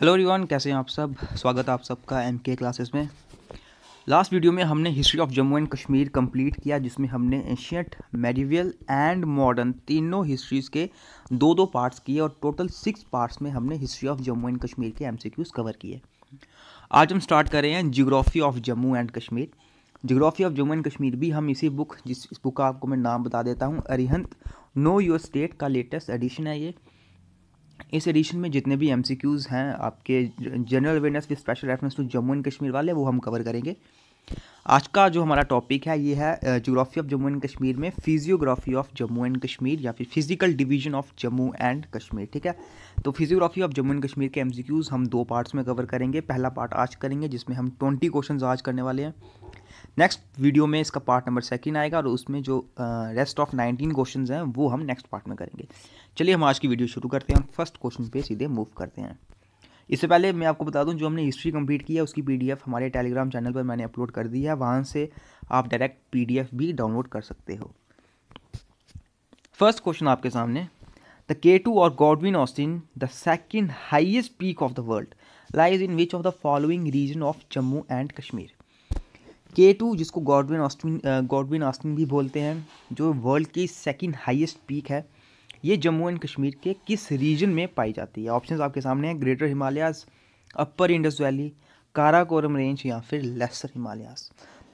Hello रिवान कैसे हैं आप सब स्वागत है आप सबका एम के क्लासेस में लास्ट वीडियो में हमने history of Jammu and Kashmir complete किया जिसमें हमने एशियंट मेडिवियल एंड मॉडर्न तीनों हिस्ट्रीज़ के दो दो पार्ट्स किए और टोटल सिक्स पार्ट्स में हमने history of Jammu and Kashmir के एम कवर किए आज हम स्टार्ट कर रहे हैं geography of Jammu and Kashmir geography of Jammu and Kashmir भी हम इसी बुक जिस इस बुक का आपको मैं नाम बता देता हूँ अरिहंत नो योर स्टेट का लेटेस्ट एडिशन है ये इस एडिशन में जितने भी एम हैं आपके general awareness with special reference to Jammu and Kashmir वाले वो हम कवर करेंगे आज का जो हमारा टॉपिक है ये है geography of Jammu and Kashmir में physiography of Jammu and Kashmir या फिर physical division of Jammu and Kashmir ठीक है तो physiography of Jammu and Kashmir के एमसीक्यूज हम दो पार्ट्स में कवर करेंगे पहला पार्ट आज करेंगे जिसमें हम ट्वेंटी क्वेश्चन आज करने वाले हैं नेक्स्ट वीडियो में इसका पार्ट नंबर सेकेंड आएगा और उसमें जो रेस्ट ऑफ नाइनटीन क्वेश्चन हैं वो हम नेक्स्ट पार्ट में करेंगे चलिए हम आज की वीडियो शुरू करते हैं हम फर्स्ट क्वेश्चन पे सीधे मूव करते हैं इससे पहले मैं आपको बता दूं जो हमने हिस्ट्री कंप्लीट किया उसकी पीडीएफ हमारे टेलीग्राम चैनल पर मैंने अपलोड कर दी है वहाँ से आप डायरेक्ट पीडीएफ भी डाउनलोड कर सकते हो फर्स्ट क्वेश्चन आपके सामने द के टू और Godwin Austen the second highest peak of the world lies in which of the following region of Jammu and Kashmir K two जिसको गॉडविन ऑस्टिन गॉडविन ऑस्टिन भी बोलते हैं जो वर्ल्ड की सेकेंड हाइएस्ट पीक है ये Jammu and Kashmir के किस रीजन में पाई जाती है ऑप्शंस आपके सामने हैं greater Himalayas upper Indus valley Karakoram range या फिर लेसर हिमालयाज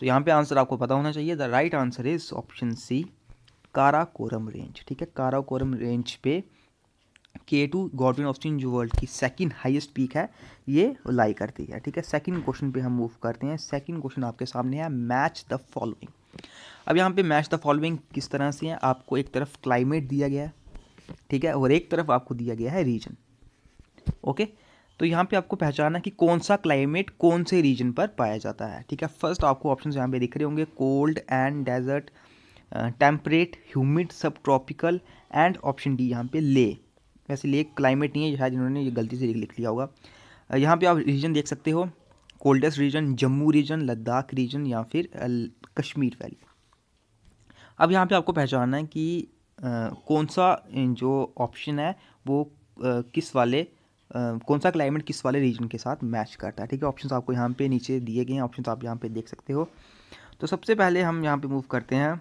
तो यहाँ पे आंसर आपको पता होना चाहिए the right answer is option C Karakoram range ठीक है काराकोरम रेंज पे के टू गॉडविन ऑस्टिन जो वर्ल्ड की सेकंड हाईएस्ट पीक है ये लाई करती है ठीक है सेकंड क्वेश्चन पे हम मूव करते हैं सेकंड क्वेश्चन आपके सामने है मैच द फॉलोइंग अब यहाँ पे मैच द फॉलोइंग किस तरह से है आपको एक तरफ क्लाइमेट दिया गया है ठीक है और एक तरफ आपको दिया गया है रीजन ओके तो यहाँ पे आपको पहचाना कि कौन सा क्लाइमेट कौन से रीजन पर पाया जाता है ठीक है फर्स्ट आपको ऑप्शन यहाँ पे दिख रहे होंगे cold and desert temperate humid sub tropical and option D यहाँ पे ले वैसे ले क्लाइमेट नहीं है शायद इन्होंने ये गलती से लिख लिया होगा यहाँ पे आप रीजन देख सकते हो coldest region Jammu region Ladakh region या फिर कश्मीर वैली अब यहाँ पे आपको पहचानना है कि कौन सा जो ऑप्शन है वो किस वाले कौन सा क्लाइमेट किस वाले रीजन के साथ मैच करता है ठीक है ऑप्शन आपको यहाँ पे नीचे दिए गए हैं ऑप्शन आप यहाँ पे देख सकते हो तो सबसे पहले हम यहाँ पे मूव करते हैं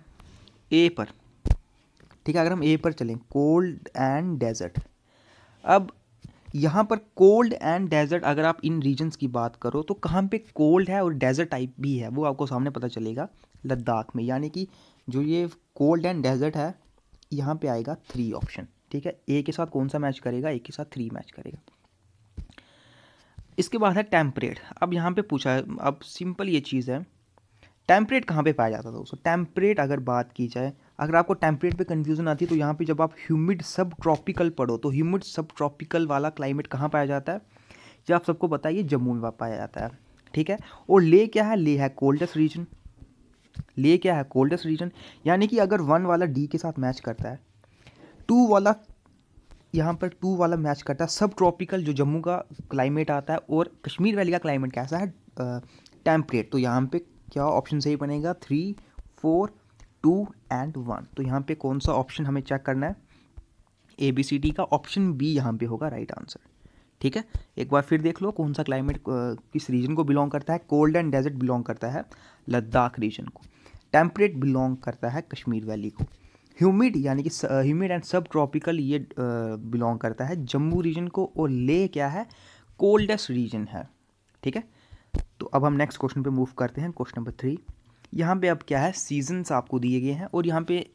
ए पर ठीक है अगर हम ए पर चलें कोल्ड एंड डेजर्ट अब यहाँ पर कोल्ड एंड डेजर्ट अगर आप इन रीजन्स की बात करो तो कहाँ पे कोल्ड है और डेजर्ट टाइप भी है वो आपको सामने पता चलेगा लद्दाख में यानी कि जो ये कोल्ड एंड डेजर्ट है यहाँ पे आएगा थ्री ऑप्शन ठीक है ए के साथ कौन सा मैच करेगा ए के साथ थ्री मैच करेगा इसके बाद है टेम्परेट अब यहाँ पे पूछा है अब सिंपल ये चीज़ है टेम्परेट कहाँ पे पाया जाता था दोस्तों टेम्परेट अगर बात की जाए अगर आपको टेम्परेट पे कन्फ्यूज़न आती है तो यहाँ पे जब आप ह्यूमिड सब ट्रॉपिकल पढ़ो तो ह्यूमिड सब ट्रॉपिकल वाला क्लाइमेट कहाँ पाया जाता है ये आप सबको बताइए जम्मू में पाया जाता है ठीक है और ले क्या है ले है कोल्डेस्ट रीजन लिए क्या है कोल्डेस्ट रीजन यानी कि अगर वन वाला डी के साथ मैच करता है टू वाला यहाँ पर टू वाला मैच करता है सब ट्रॉपिकल जो जम्मू का क्लाइमेट आता है और कश्मीर वैली का क्लाइमेट कैसा है टेम्परेट तो यहाँ पे क्या ऑप्शन सही बनेगा three four two and one तो यहाँ पे कौन सा ऑप्शन हमें चेक करना है ए बी सी डी का ऑप्शन बी यहाँ पे होगा राइट आंसर ठीक है एक बार फिर देख लो कौन सा क्लाइमेट किस रीजन को बिलोंग करता है कोल्ड एंड डेजर्ट बिलोंग करता है लद्दाख रीजन को टेम्परेट बिलोंग करता है कश्मीर वैली को ह्यूमिड यानी कि ह्यूमिड एंड सब ट्रॉपिकल ये बिलोंग करता है जम्मू रीजन को और ले क्या है कोल्डेस्ट रीजन है ठीक है तो अब हम नेक्स्ट क्वेश्चन पे मूव करते हैं क्वेश्चन नंबर थ्री यहाँ पे अब क्या है सीजन्स आपको दिए गए हैं और यहाँ पे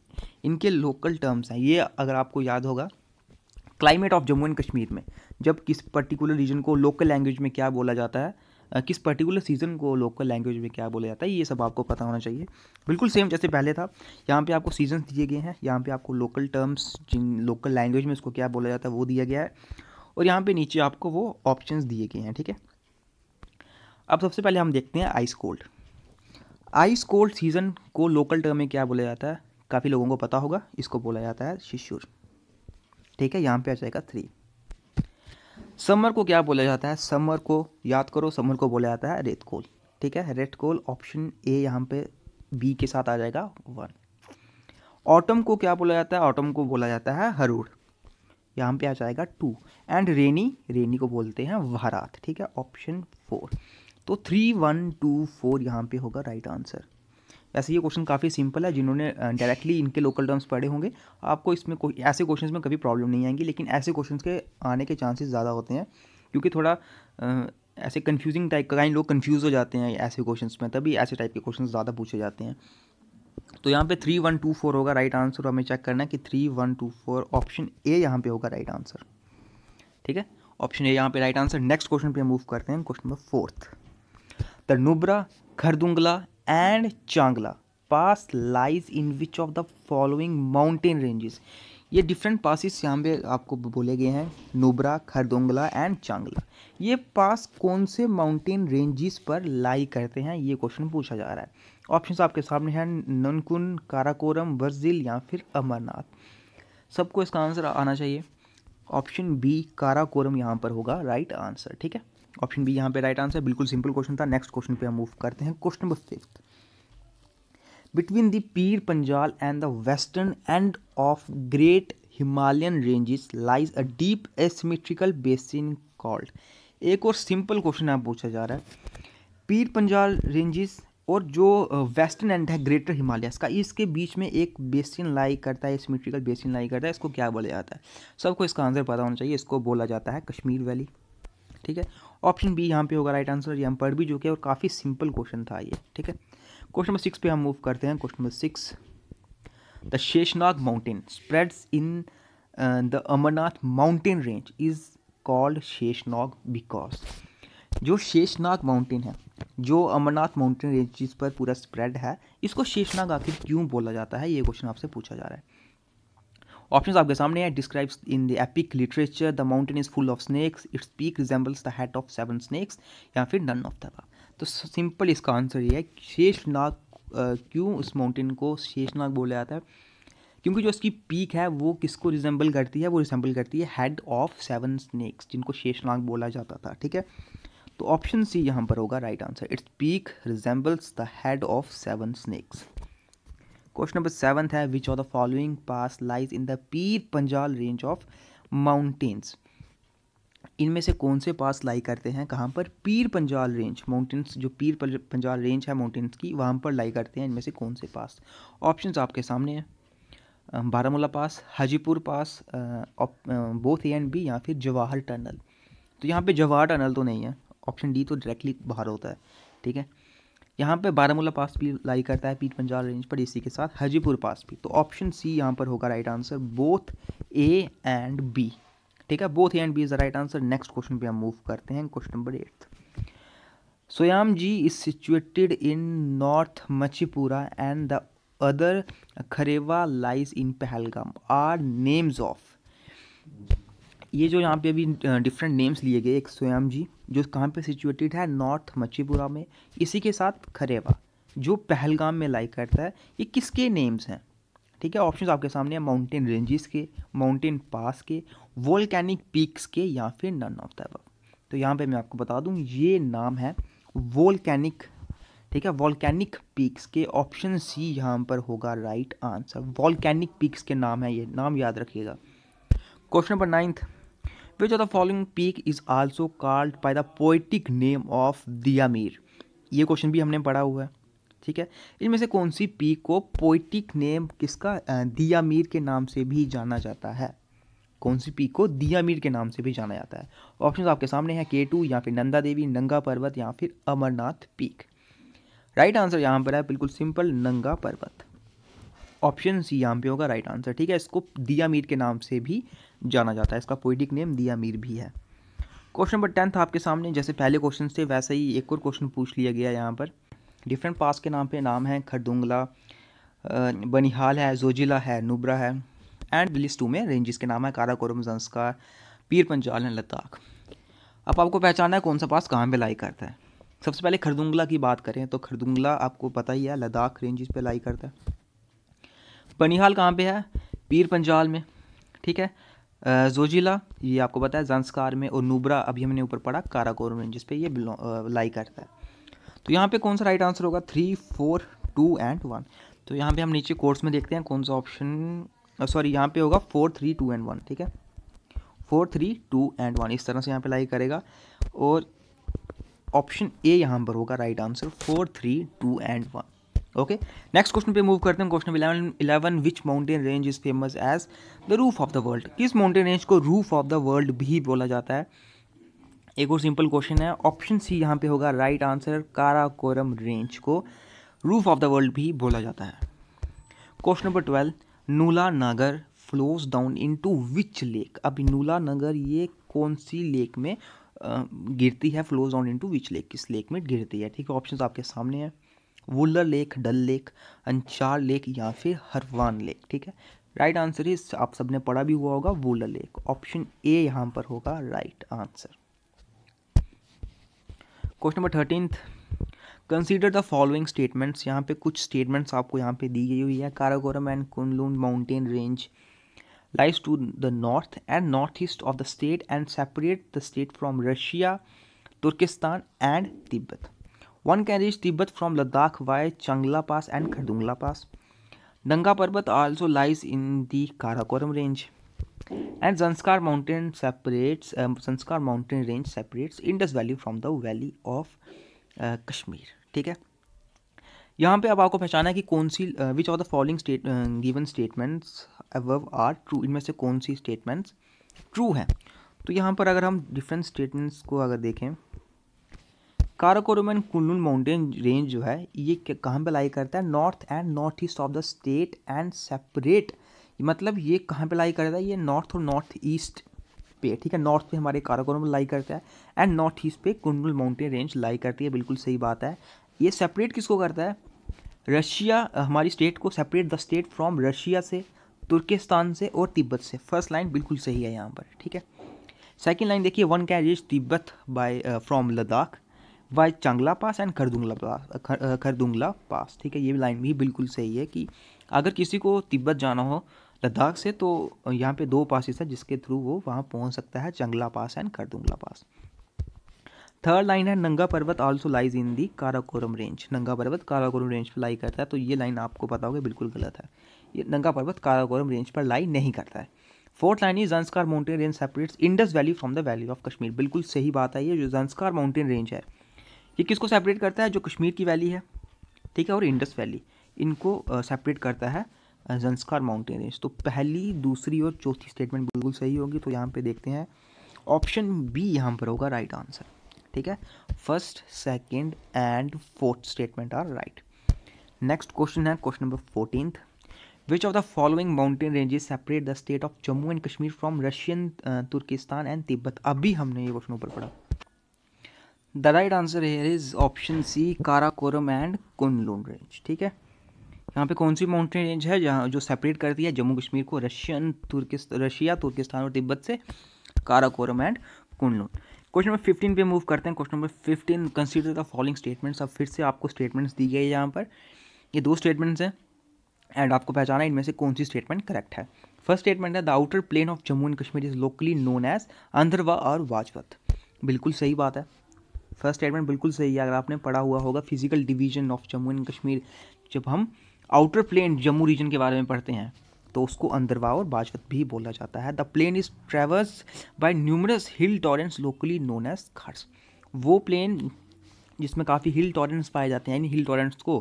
इनके लोकल टर्म्स हैं ये अगर आपको याद होगा climate of Jammu and Kashmir में जब किस पर्टिकुलर रीजन को लोकल लैंग्वेज में क्या बोला जाता है किस पर्टिकुलर सीज़न को लोकल लैंग्वेज में क्या बोला जाता है ये सब आपको पता होना चाहिए बिल्कुल सेम जैसे पहले था यहाँ पे आपको सीजन दिए गए हैं यहाँ पे आपको लोकल टर्म्स जिन लोकल लैंग्वेज में उसको क्या बोला जाता है वो दिया गया है और यहाँ पे नीचे आपको वो ऑप्शंस दिए गए हैं ठीक है अब सबसे पहले हम देखते हैं ice cold ice cold season को लोकल टर्म में क्या बोला जाता है काफ़ी लोगों को पता होगा इसको बोला जाता है शिशुर ठीक है यहाँ पे आ जाएगा थ्री समर को क्या बोला जाता है समर को याद करो समर को बोला जाता है रेत कोल ठीक है रेड कोल ऑप्शन ए यहाँ पे बी के साथ आ जाएगा वन ऑटम को क्या बोला जाता है ऑटम को बोला जाता है हरूड़ यहाँ पे आ जाएगा टू एंड रेनी रेनी को बोलते हैं वहरात ठीक है ऑप्शन फोर तो थ्री वन टू फोर यहाँ पे होगा राइट आंसर वैसे ये क्वेश्चन काफ़ी सिंपल है जिन्होंने डायरेक्टली इनके लोकल टर्म्स पढ़े होंगे आपको इसमें कोई ऐसे क्वेश्चन में कभी प्रॉब्लम नहीं आएंगी लेकिन ऐसे क्वेश्चन के आने के चांसेस ज़्यादा होते हैं क्योंकि थोड़ा ऐसे कन्फ्यूजिंग टाइप का कहीं लोग कन्फ्यूज़ हो जाते हैं ऐसे क्वेश्चन में तभी ऐसे टाइप के क्वेश्चन ज़्यादा पूछे जाते हैं तो यहाँ पर थ्री वन टू फोर होगा राइट आंसर हमें चेक करना है कि three one two four option A यहाँ पे होगा राइट आंसर ठीक है ऑप्शन ए यहाँ पर राइट आंसर नेक्स्ट क्वेश्चन पर मूव करते हैं question number fourth the Nubra Khardungla and Changla pass lies in which of the following mountain ranges ये डिफरेंट पासिस यहाँ पे आपको बोले गए हैं नुब्रा खरदोंगला एंड चांगला ये पास कौन से माउंटेन रेंजेस पर लाई करते हैं ये क्वेश्चन पूछा जा रहा है ऑप्शन आपके सामने हैं ननकुन काराकोरम वर्जिल या फिर अमरनाथ सबको इसका आंसर आना चाहिए ऑप्शन बी काराकोरम यहाँ पर होगा राइट आंसर ठीक है ऑप्शन बी यहाँ पे राइट आंसर बिल्कुल सिंपल क्वेश्चन था नेक्स्ट क्वेश्चन पे हम मूव करते हैं question number fifth between the Pir Panjal and the western end of great Himalayan ranges lies a deep asymmetrical basin called एक और सिंपल क्वेश्चन यहाँ पूछा जा रहा है पीर पंजाल रेंजेस और जो वेस्टर्न एंड है ग्रेटर हिमालय का इसके बीच में एक बेसिन लाई करता है सिमेट्रिकल बेसिन लाई करता है इसको क्या बोला जाता है सबको इसका आंसर पता होना चाहिए इसको बोला जाता है कश्मीर वैली ठीक है ऑप्शन बी यहाँ पे होगा राइट आंसर यहाँ पर भी जो कि और काफ़ी सिंपल क्वेश्चन था ये ठीक है क्वेश्चन नंबर सिक्स पे हम मूव करते हैं question number six the Sheshnag mountain spreads in the Amarnath mountain range is called Sheshnag because जो शेषनाग माउंटेन है जो अमरनाथ माउंटेन रेंज जिस पर पूरा स्प्रेड है इसको शेषनाग आखिर क्यों बोला जाता है ये क्वेश्चन आपसे पूछा जा रहा है ऑप्शंस आपके सामने है describes in the epic literature the mountain is full of snakes its peak resembles the head of seven snakes या फिर नन ऑफ दबा तो सिंपल इसका आंसर ये है शेषनाग क्यों इस माउंटेन को शेषनाग बोला जाता है क्योंकि जो उसकी पीक है वो किसको रिजेंबल करती है वो रिजेंबल करती है हेड ऑफ सेवन स्नैक्स जिनको शेषनाग बोला जाता था ठीक है तो ऑप्शन सी यहाँ पर होगा right answer its peak resembles the head of seven snakes question number seventh है which of the following pass lies in the Pir Panjal range of mountains इनमें से कौन से पास लाई करते हैं कहाँ पर पीर पंजाल रेंज माउंटेन्स जो पीर पंजाल रेंज है माउंटेन्स की वहाँ पर लाई करते हैं इनमें से कौन से पास ऑप्शंस आपके सामने हैं Baramulla pass Hajipur pass both A and B या फिर जवाहर टनल तो यहाँ पे जवाहर टनल तो नहीं है ऑप्शन डी तो डायरेक्टली बाहर होता है ठीक है यहाँ पे बारामूला पास भी लाई करता है पीट पंजाल रेंज पर इसी के साथ हाजीपुर पास भी तो ऑप्शन सी यहाँ पर होगा right answer both A and B ठीक है both A and B is the right answer next question पे हम मूव करते हैं question number eight Soyam ji is situated in north Machipura and the other Kharewa lies in Pahalgam are names of ये जो यहाँ पे अभी डिफरेंट नेम्स लिए गए एक सोयाम जी जो कहाँ पे सिचुएटेड है नॉर्थ मच्छीपुरा में इसी के साथ खरेवा जो पहलगाम में लाइक करता है ये किसके नेम्स हैं ठीक है ऑप्शंस आपके सामने हैं माउंटेन रेंजेस के माउंटेन पास के वोल्केनिक पीक्स के या फिर नन ऑफ द तो यहाँ पे मैं आपको बता दूँ ये नाम है वोल्केनिक ठीक है वॉल्केनिक पीक्स के ऑप्शन सी यहाँ पर होगा राइट आंसर वॉलकैनिक पीक्स के नाम है ये नाम याद रखिएगा question number ninth of the following peak is is called called the poetic name of Dia Mir ये क्वेश्चन भी हमने पढ़ा हुआ है ठीक है इनमें से कौन सी पीक को पोइटिक नेम किसका मीर के नाम से भी जाना जाता है कौन सी पीक को दिया मीर के नाम से भी जाना जाता है ऑप्शन आपके सामने हैं के टू या फिर नंदा देवी नंगा पर्वत या फिर अमरनाथ पीक राइट आंसर यहाँ पर है बिल्कुल सिंपल नंगा पर्वत ऑप्शन सी यहाँ पे होगा राइट आंसर ठीक है इसको दिया मीर के नाम से भी जाना जाता है इसका पोइटिक नेम दिया मीर भी है क्वेश्चन नंबर टेंथ आपके सामने जैसे पहले क्वेश्चन थे वैसे ही एक और क्वेश्चन पूछ लिया गया यहाँ पर डिफरेंट पास के नाम पे नाम है खरदुंगला बनिहाल है जोजिला है नुब्रा है एंड लिस्ट टू में रेंजिस के नाम है काराकोरम जंस्कार पीर पंजाल है लद्दाख अब आपको पहचाना है कौन सा पास कहाँ पर लाई करता है सबसे पहले खरदुंगला की बात करें तो खरदुंगला आपको पता ही है लद्दाख रेंजिस पर लाई करता है बनिहाल कहाँ पे है पीर पंजाल में ठीक है जोजिला ये आपको पता है जंसकार में और नूबरा अभी हमने ऊपर पढ़ा काराकोर में जिस ये लाई करता है तो यहाँ पे कौन सा राइट आंसर होगा three four two and one तो यहाँ पे हम नीचे कोर्स में देखते हैं कौन सा ऑप्शन सॉरी यहाँ पे होगा four three two and one ठीक है four three two and one इस तरह से यहाँ पे लाई करेगा और ऑप्शन ए यहाँ पर होगा right answer four three two and one okay next question पे मूव करते हैं question eleven eleven which mountain range is famous as the roof of the world किस माउंटेन रेंज को रूफ ऑफ द वर्ल्ड भी बोला जाता है एक और सिंपल क्वेश्चन है ऑप्शन सी यहाँ पे होगा राइट आंसर काराकोरम रेंज को रूफ ऑफ द वर्ल्ड भी बोला जाता है question number twelve नूला Nagar flows down into which lake अभी नूला नगर ये कौन सी लेक में गिरती है flows down into which lake किस लेक में गिरती है ठीक है ऑप्शन आपके सामने है Wular lake Dal lake Anchar lake या फिर हरवान लेक ठीक है राइट आंसर इस आप सबने पढ़ा भी हुआ होगा वुलर लेक ऑप्शन ए यहाँ पर होगा right answer question number thirteen consider the following statements यहाँ पे कुछ स्टेटमेंट्स आपको यहाँ पे दी गई हुई है Karakoram and Kunlun mountain range lies to the north and north east of the state and separate the state from Russia Turkistan and Tibet one can reach Tibet from Ladakh via Changla pass and Khardungla pass Nanga Parbat also lies in the Karakoram range and Zanskar mountain separates Zanskar mountain range separates Indus valley from the valley of Kashmir ठीक है यहाँ पे अब आपको पहचाना है कि कौन सी which are the following state given statements above are true इनमें से कौन सी स्टेटमेंट्स ट्रू हैं तो यहाँ पर अगर हम डिफरेंट स्टेटमेंट्स को अगर देखें काराकोरमन कुनलुन माउंटेन रेंज जो है ये कहाँ पे लाई करता है north and north east of the state and separate मतलब ये कहाँ पे लाई करता है ये नॉर्थ और नॉर्थ ईस्ट पे ठीक है नॉर्थ पे हमारे काराकोरम लाई करता है एंड नॉर्थ ईस्ट पे कुनलुन माउंटेन रेंज लाई करती है बिल्कुल सही बात है ये सेपरेट किसको करता है रशिया हमारी स्टेट को separate the state from Russia से तुर्किस्तान से और तिब्बत से फर्स्ट लाइन बिल्कुल सही है यहाँ पर ठीक है सेकेंड लाइन देखिए one can reach Tibet by from uh, Ladakh via Changla pass and Khardungla pass Khardungla pass ठीक है ये लाइन भी बिल्कुल सही है कि अगर किसी को तिब्बत जाना हो लद्दाख से तो यहाँ पे दो पासिस हैं जिसके थ्रू वो वहाँ पहुँच सकता है Changla pass and Khardungla pass third line है Nanga Parbat also lies in the Karakoram range Nanga Parbat Karakoram range पर लाई करता है तो ये लाइन आपको पता होगा बिल्कुल गलत है ये नंगा पर्वत काराकोरम रेंज पर लाई नहीं करता है फोर्थ लाइन ये Zanskar mountain range separates Indus valley from the valley of Kashmir बिल्कुल सही बात है ये जो जंस्कार माउंटेन रेंज है ये किसको सेपरेट करता है जो कश्मीर की वैली है ठीक है और इंडस वैली इनको सेपरेट करता है जंस्कार माउंटेन रेंज तो पहली दूसरी और चौथी स्टेटमेंट बिल्कुल सही होगी तो यहाँ पे देखते हैं ऑप्शन बी यहाँ पर होगा राइट आंसर ठीक है first second and fourth statement are right next question है question number fourteen which of the following mountain ranges separate the state of Jammu and Kashmir from Russian Turkistan and Tibet अभी हमने ये क्वेश्चन ऊपर पढ़ा the right answer here is option C Karakoram and Kunlun range ठीक है यहाँ पे कौन सी माउंटेन रेंज है जहाँ जो सेपरेट करती है जम्मू कश्मीर को रशियन तुर्किस रशिया तुर्किस्तान और तिब्बत से Karakoram and Kunlun question number fifteen पे मूव करते हैं question number fifteen consider the following statements अब फिर से आपको स्टेटमेंट्स दी गई है यहाँ पर ये दो स्टेटमेंट्स हैं एंड आपको पहचाना इनमें से कौन सी स्टेटमेंट करेक्ट है फर्स्ट स्टेटमेंट है the outer plain of Jammu and Kashmir is locally known as अंधरवा और वाजवत बिल्कुल सही बात है फर्स्ट स्टेटमेंट बिल्कुल सही है अगर आपने पढ़ा हुआ होगा physical division of Jammu and Kashmir जब हम आउटर प्लेन जम्मू रीजन के बारे में पढ़ते हैं तो उसको अंदरवा और बाजवत भी बोला जाता है the plain is traverse by numerous hill torrents locally known as खर्स वो प्लेन जिसमें काफ़ी हिल टॉरेंट्स पाए जाते हैं यानी हिल टॉरेंट्स को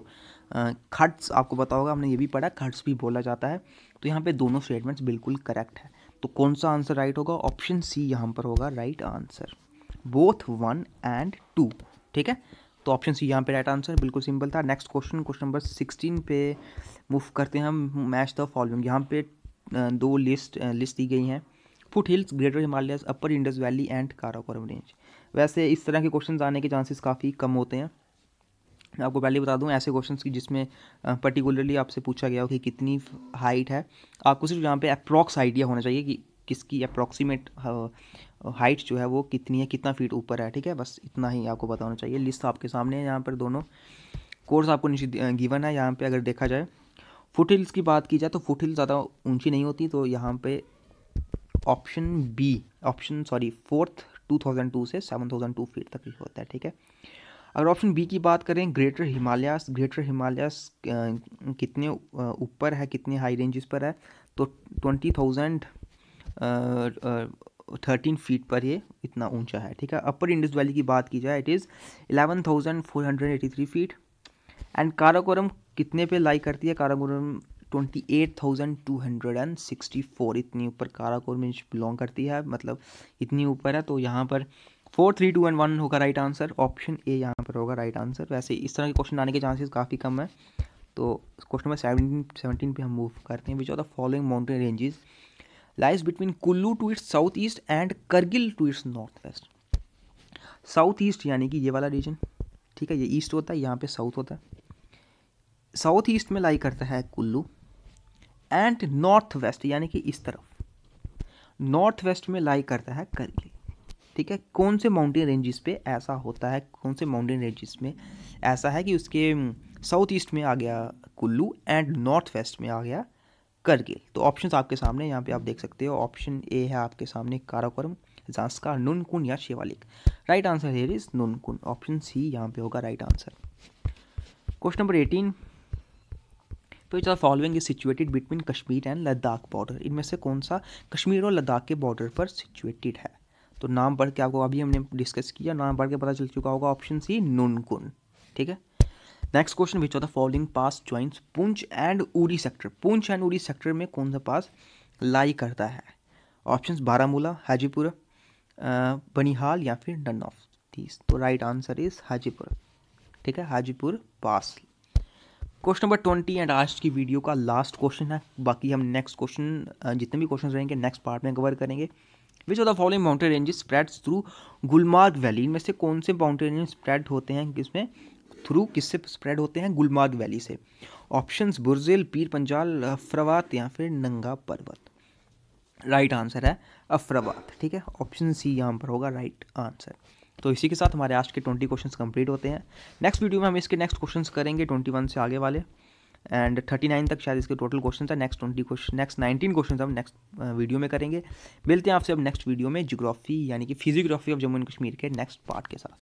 खट्स आपको पता होगा हमने ये भी पढ़ा खट्स भी बोला जाता है तो यहाँ पे दोनों स्टेटमेंट्स बिल्कुल करेक्ट है तो कौन सा आंसर राइट होगा ऑप्शन सी यहाँ पर होगा right answer both one and two ठीक है तो ऑप्शन सी यहाँ पे राइट आंसर बिल्कुल सिंपल था next question question number sixteen पे मूव करते हैं हम मैच द फॉलोइंग यहाँ पे दो लिस्ट लिस्ट दी गई हैं foot hills greater Himalaya upper Indus valley and Karakoram range वैसे इस तरह के क्वेश्चन आने के चांसेस काफ़ी कम होते हैं मैं आपको पहले बता दूं ऐसे क्वेश्चंस की जिसमें पर्टिकुलरली आपसे पूछा गया हो कि कितनी हाइट है आपको सिर्फ यहाँ पे अप्रॉक्स आइडिया होना चाहिए कि किसकी अप्रॉक्सीमेट हाइट जो है वो कितनी है कितना फीट ऊपर है ठीक है बस इतना ही आपको बताना चाहिए लिस्ट आपके सामने है यहाँ पर दोनों कोर्स आपको नीचे गिवन है यहाँ पे अगर देखा जाए फुट हिल्स की बात की जाए तो फुट हिल ज़्यादा ऊंची नहीं होती तो यहाँ पे option B option sorry fourth two thousand two से सेवन थाउजेंड टू फीट तक ही होता है ठीक है अगर ऑप्शन बी की बात करें ग्रेटर हिमालयास ग्रेटर हिमालयास कितने ऊपर है कितने हाई रेंजेस पर है तो ट्वेंटी थाउजेंड थर्टीन फीट पर ये इतना ऊंचा है ठीक है अपर इंडस वैली की बात की जाए it is eleven thousand four hundred eighty three feet and Karakoram कितने पे लाई करती है Karakoram twenty eight thousand two hundred and sixty four इतनी ऊपर काराकोरम इंच बिलोंग करती है मतलब इतनी ऊपर है तो यहाँ पर four three two and one होगा राइट आंसर ऑप्शन ए यहाँ पर होगा राइट आंसर वैसे इस तरह के क्वेश्चन आने के चांसेस काफ़ी कम है तो क्वेश्चन नंबर सेवनटीन सेवनटीन पे हम मूव करते हैं which are the following mountain ranges lies between Kullu to its southeast and Kargil to its northwest. South east यानी कि ये वाला रीजन ठीक है ये ईस्ट होता है यहाँ पे साउथ होता है साउथ ईस्ट में लाई करता है कुल्लू एंड नॉर्थ वेस्ट यानी कि इस तरफ नॉर्थ वेस्ट में लाई करता है करगिल ठीक है कौन से माउंटेन रेंजेस पे ऐसा होता है कौन से माउंटेन रेंजेस में ऐसा है कि उसके साउथ हम्म, ईस्ट में आ गया कुल्लू एंड नॉर्थ वेस्ट में आ गया करके तो ऑप्शंस आपके सामने यहाँ पे आप देख सकते हो ऑप्शन ए है आपके सामने काराकोरम जांस्का नुनकुन या Shivalik right answer here is Nunkun option C यहाँ पे होगा right answer question number eighteen which are following is situated between Kashmir and Ladakh border इनमें से कौन सा कश्मीर और लद्दाख के बॉर्डर पर सिचुएटेड है तो नाम पढ़ के आपको अभी हमने डिस्कस किया नाम पढ़ के पता चल चुका होगा ऑप्शन सी नूनकुन ठीक है next question which of the following pass joins Poonch and Uri sector Poonch and Uri sector में कौन सा पास लाई करता है ऑप्शन बारामूला हाजीपुरा बनिहाल या फिर डन ऑफ दीज तो राइट आंसर इज हाजीपुर ठीक है Hajipur pass question number twenty and आज की वीडियो का लास्ट क्वेश्चन है बाकी हम नेक्स्ट क्वेश्चन जितने भी क्वेश्चन रहेंगे नेक्स्ट पार्ट में कवर करेंगे which of the following mountain ranges spreads through Gulmarg valley इनमें से कौन से माउंटेन रेंज स्प्रेड होते हैं किसमें थ्रू किससे स्प्रेड होते हैं गुलमार्ग वैली से ऑप्शंस बुरजेल पीर पंजाल अफरावात या फिर नंगा पर्वत राइट आंसर है अफराबाद ठीक है ऑप्शन सी यहाँ पर होगा राइट आंसर तो इसी के साथ हमारे आज के ट्वेंटी क्वेश्चन कंप्लीट होते हैं नेक्स्ट वीडियो में हम इसके नेक्स्ट क्वेश्चन करेंगे ट्वेंटी वन से आगे वाले एंड थर्टी नाइन तक शायद इसके टोटल क्वेश्चन है next twenty question next nineteen question हम नेक्स्ट वीडियो में करेंगे मिलते हैं आपसे अब नेक्स्ट वीडियो में जियोग्राफी यानी कि physiography of Jammu and Kashmir के नेक्स्ट पार्ट के साथ